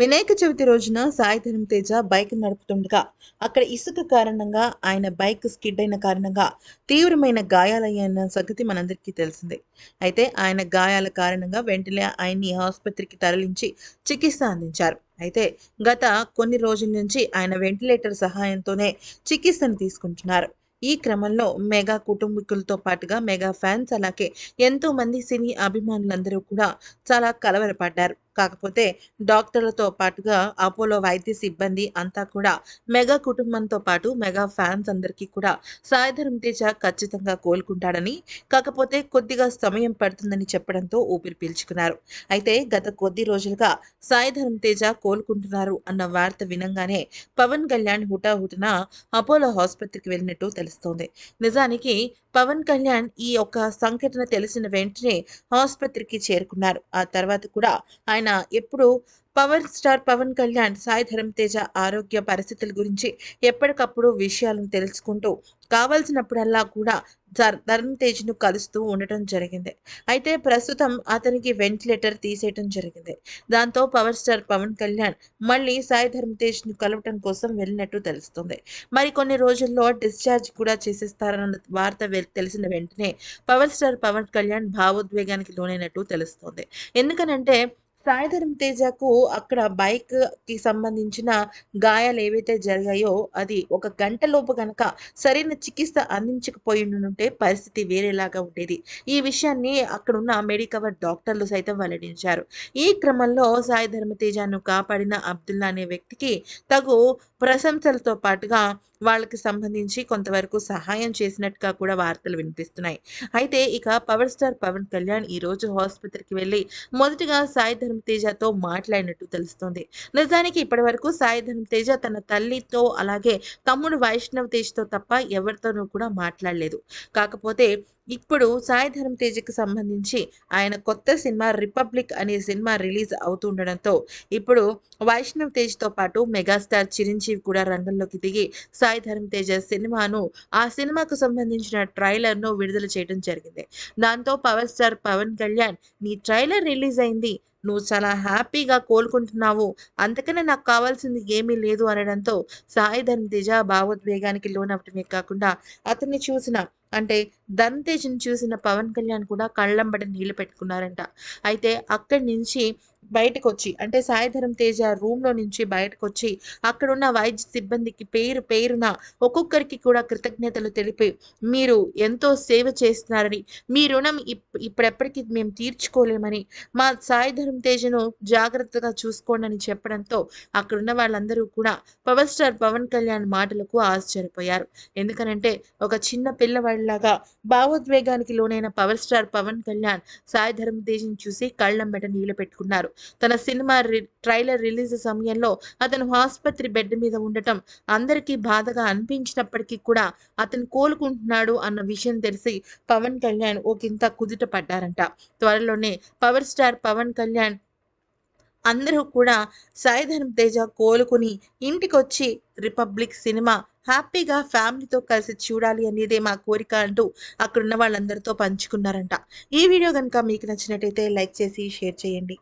వినాయక చవితి రోజున సాయిధరం తేజ బైక్ నడుపుతుండగా అక్కడ ఇసుక కారణంగా ఆయన బైక్ స్కిడ్ అయిన కారణంగా తీవ్రమైన గాయాలయ్యన్న సంగతి మనందరికీ తెలిసిందే అయితే ఆయన గాయాల కారణంగా వెంటనే ఆయన్ని ఆసుపత్రికి తరలించి చికిత్స అందించారు అయితే గత కొన్ని రోజుల నుంచి ఆయన వెంటిలేటర్ సహాయంతోనే చికిత్సను తీసుకుంటున్నారు ఈ క్రమంలో మెగా కుటుంబీకులతో పాటుగా మెగా ఫ్యాన్స్ అలాగే ఎంతో మంది సినీ అభిమానులందరూ కూడా చాలా కలవరపడ్డారు కాకపోతే డాక్టర్లతో పాటుగా అపోలో వైద్య సిబ్బంది అంతా కూడా మెగా కుటుంబంతో పాటు మెగా ఫ్యాన్స్ అందరికీ కూడా సాయిధరం తేజ ఖచ్చితంగా కోలుకుంటాడని కాకపోతే కొద్దిగా సమయం పడుతుందని చెప్పడంతో ఊపిరి పీల్చుకున్నారు అయితే గత కొద్ది రోజులుగా సాయిధరం తేజ కోలుకుంటున్నారు అన్న వార్త వినంగానే పవన్ కళ్యాణ్ హుటాహుటిన అపోలో ఆసుపత్రికి వెళ్ళినట్టు తెలుస్తోంది నిజానికి పవన్ కళ్యాణ్ ఈ యొక్క సంఘటన తెలిసిన వెంటనే ఆసుపత్రికి చేరుకున్నారు ఆ తర్వాత కూడా ఆయన ఆయన ఎప్పుడు పవర్ స్టార్ పవన్ కళ్యాణ్ సాయి ధరం తేజ ఆరోగ్య పరిస్థితుల గురించి ఎప్పటికప్పుడు విషయాలను తెలుసుకుంటూ కావాల్సినప్పుడల్లా కూడా ధరం తేజ్ను కలుస్తూ ఉండటం జరిగింది అయితే ప్రస్తుతం అతనికి వెంటిలేటర్ తీసేయటం జరిగింది దాంతో పవర్ స్టార్ పవన్ కళ్యాణ్ మళ్ళీ సాయి ధరం తేజ్ను కలవటం కోసం వెళ్ళినట్టు తెలుస్తుంది మరి కొన్ని రోజుల్లో డిశ్చార్జ్ కూడా చేసేస్తారన్న వార్త తెలిసిన వెంటనే పవర్ స్టార్ పవన్ కళ్యాణ్ భావోద్వేగానికి లోనైనట్టు తెలుస్తుంది ఎందుకనంటే సాయిధరం తేజకు అక్కడ బైక్ కి సంబంధించిన గాయాలు ఏవైతే జరిగాయో అది ఒక గంట లోపు గనక సరైన చికిత్స అందించకపోయి ఉంటే పరిస్థితి వేరేలాగా ఉండేది ఈ విషయాన్ని అక్కడున్న మెడికవర్ డాక్టర్లు సైతం వెల్లడించారు ఈ క్రమంలో సాయి ధర్మ కాపాడిన అబ్దుల్లా అనే వ్యక్తికి తగు ప్రశంసలతో పాటుగా వాళ్ళకి సంబంధించి కొంతవరకు సహాయం చేసినట్టుగా కూడా వార్తలు వినిపిస్తున్నాయి అయితే ఇక పవర్ స్టార్ పవన్ కళ్యాణ్ ఈ రోజు ఆసుపత్రికి వెళ్ళి మొదటిగా సాయి ధర్మ తేజతో మాట్లాడినట్టు తెలుస్తుంది నిజానికి ఇప్పటి వరకు సాయి ధర్మ తేజ తన తల్లితో అలాగే తమ్ముడు వైష్ణవ్ తేజ్తో తప్ప ఎవరితోనూ కూడా మాట్లాడలేదు కాకపోతే ఇప్పుడు సాయి ధరమ్ తేజ్కి సంబంధించి ఆయన కొత్త సినిమా రిపబ్లిక్ అనే సినిమా రిలీజ్ అవుతుండడంతో ఇప్పుడు వైష్ణవ్ తేజ్తో పాటు మెగాస్టార్ చిరంజీవి కూడా రంగంలోకి దిగి సాయి ధరమ్ తేజ సినిమాను ఆ సినిమాకు సంబంధించిన ట్రైలర్ను విడుదల చేయడం జరిగింది దాంతో పవర్ స్టార్ పవన్ కళ్యాణ్ నీ ట్రైలర్ రిలీజ్ అయింది నువ్వు చాలా హ్యాపీగా కోలుకుంటున్నావు అందుకనే నాకు కావాల్సింది ఏమీ లేదు అనడంతో సాయి తేజ భావోద్వేగానికి లోనవటమే కాకుండా అతన్ని చూసిన అంటే ధర్మతేజ్ని చూసిన పవన్ కళ్యాణ్ కూడా కళ్ళంబడి నీళ్లు పెట్టుకున్నారంట అయితే అక్కడి నుంచి బయటకు వచ్చి అంటే సాయిధరం తేజ రూమ్లో నుంచి బయటకు వచ్చి అక్కడున్న వైద్య సిబ్బందికి పేరు పేరున ఒక్కొక్కరికి కూడా కృతజ్ఞతలు తెలిపి మీరు ఎంతో సేవ చేస్తున్నారని మీ రుణం ఇప్పుడెప్పటికీ మేము తీర్చుకోలేమని మా సాయిధరం తేజను జాగ్రత్తగా చూసుకోండి అని చెప్పడంతో అక్కడున్న వాళ్ళందరూ కూడా పవర్ స్టార్ పవన్ కళ్యాణ్ మాటలకు ఆశ్చర్యపోయారు ఎందుకనంటే ఒక చిన్న పిల్లవాడిలాగా భావోద్వేగానికి లోనైన పవర్ స్టార్ పవన్ కళ్యాణ్ సాయిధరం తేజ్ని చూసి కళ్ళంబెట నీళ్ళు పెట్టుకున్నారు తన సినిమా ట్రైలర్ రిలీజ్ సమయంలో అతను ఆసుపత్రి బెడ్ మీద ఉండటం అందరికీ బాధగా అనిపించినప్పటికీ కూడా అతను కోలుకుంటున్నాడు అన్న విషయం తెలిసి పవన్ కళ్యాణ్ ఒకంత కుదుట పడ్డారంట త్వరలోనే పవర్ స్టార్ పవన్ కళ్యాణ్ అందరూ కూడా సాయిధరం తేజ కోలుకుని ఇంటికొచ్చి రిపబ్లిక్ సినిమా హ్యాపీగా ఫ్యామిలీతో కలిసి చూడాలి అనేదే మా కోరిక అంటూ అక్కడున్న వాళ్ళందరితో పంచుకున్నారంట ఈ వీడియో కనుక మీకు నచ్చినట్టయితే లైక్ చేసి షేర్ చేయండి